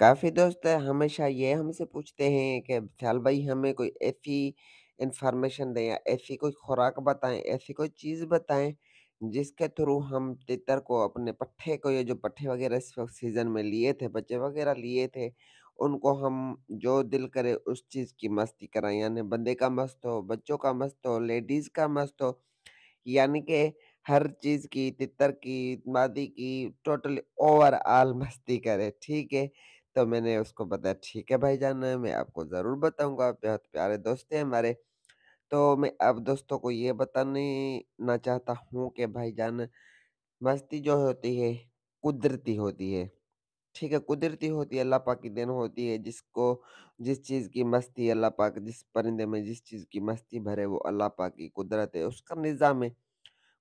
काफ़ी दोस्त हमेशा ये हमसे पूछते हैं कि विशाल भाई हमें कोई ऐसी इन्फॉर्मेशन दें या ऐसी कोई खुराक बताएं ऐसी कोई चीज़ बताएं जिसके थ्रू हम तितर को अपने पट्ठे को ये जो पट्ठे वगैरह इस सीज़न में लिए थे बच्चे वगैरह लिए थे उनको हम जो दिल करे उस चीज़ की मस्ती कराएं यानी बंदे का मस्त हो बच्चों का मस्त हो लेडीज़ का मस्त हो यानी कि हर चीज की तितर की मादी की टोटली ओवरऑल मस्ती करे ठीक है तो मैंने उसको बताया ठीक है जान मैं आपको ज़रूर बताऊँगा बेहद प्यारे दोस्त हैं हमारे। तो मैं अब दोस्तों को ये बताने ना चाहता हूँ कि जान मस्ती जो होती है कुदरती होती है। ठीक है? कुदरती होती है अल्लाह पाक की देन होती है जिसको जिस चीज़ की मस्ती है अल्लाह पाक जिस परिंदे में जिस चीज़ की मस्ती भरे वो अल्लाह पाक की कुदरत है उसका निज़ाम है।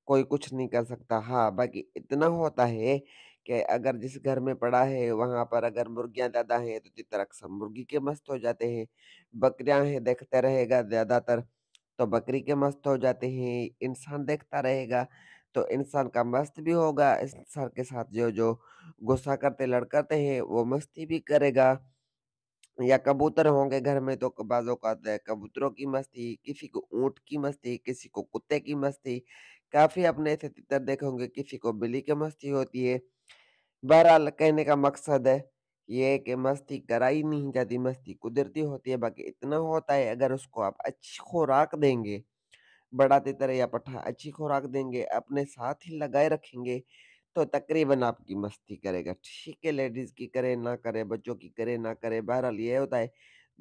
कोई कुछ नहीं कर सकता। हाँ, बाकी इतना होता है कि अगर जिस घर में पड़ा है वहाँ पर अगर मुर्गियाँ ज़्यादा हैं तो जितना अक्सर मुर्गी के मस्त हो जाते हैं। बकरियाँ हैं देखते रहेगा ज़्यादातर तो बकरी के मस्त हो जाते हैं, इंसान देखता रहेगा तो इंसान का मस्त भी होगा, इंसान के साथ जो जो गुस्सा करते लड़कते हैं वो मस्ती भी करेगा। या कबूतर होंगे घर में तो बाजों का कबूतरों की मस्ती, किसी को ऊँट की मस्ती, किसी को कुत्ते की मस्ती, काफ़ी अपने ऐसे तितर देखे होंगे किसी को बिल्ली की मस्ती होती है। बहरहाल कहने का मकसद है ये है कि मस्ती कराई नहीं जाती मस्ती कुदरती होती है बाकी इतना होता है अगर उसको आप अच्छी खुराक देंगे बढ़ाते तरह या पठा अच्छी खुराक देंगे अपने साथ ही लगाए रखेंगे तो तकरीबन आपकी मस्ती करेगा ठीक है लेडीज़ की करे ना करे बच्चों की करे ना करे बहरहाल ये होता है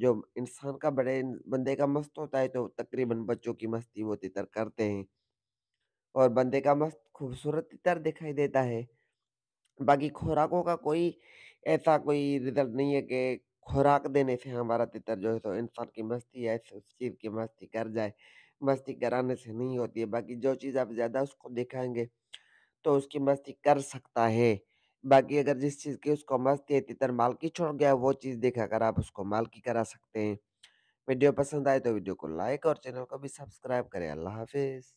जो इंसान का बड़े बंदे का मस्त होता है तो तकरीबन बच्चों की मस्ती वो तितर करते हैं और बंदे का मस्त खूबसूरत तितर दिखाई देता है बाकी खुराकों का कोई ऐसा कोई रिज़ल्ट नहीं है कि खुराक देने से हमारा तितर जो है तो इंसान की मस्ती है उस चीज़ की मस्ती कर जाए। मस्ती कराने से नहीं होती है, बाकी जो चीज़ आप ज़्यादा उसको दिखाएंगे तो उसकी मस्ती कर सकता है। बाकी अगर जिस चीज़ की उसको मस्ती है तितर मालकी छोड़ गया वो चीज़ देखा कर आप उसको मालकी करा सकते हैं। वीडियो पसंद आए तो वीडियो को लाइक और चैनल को भी सब्सक्राइब करें। अल्लाह हाफ़िज़।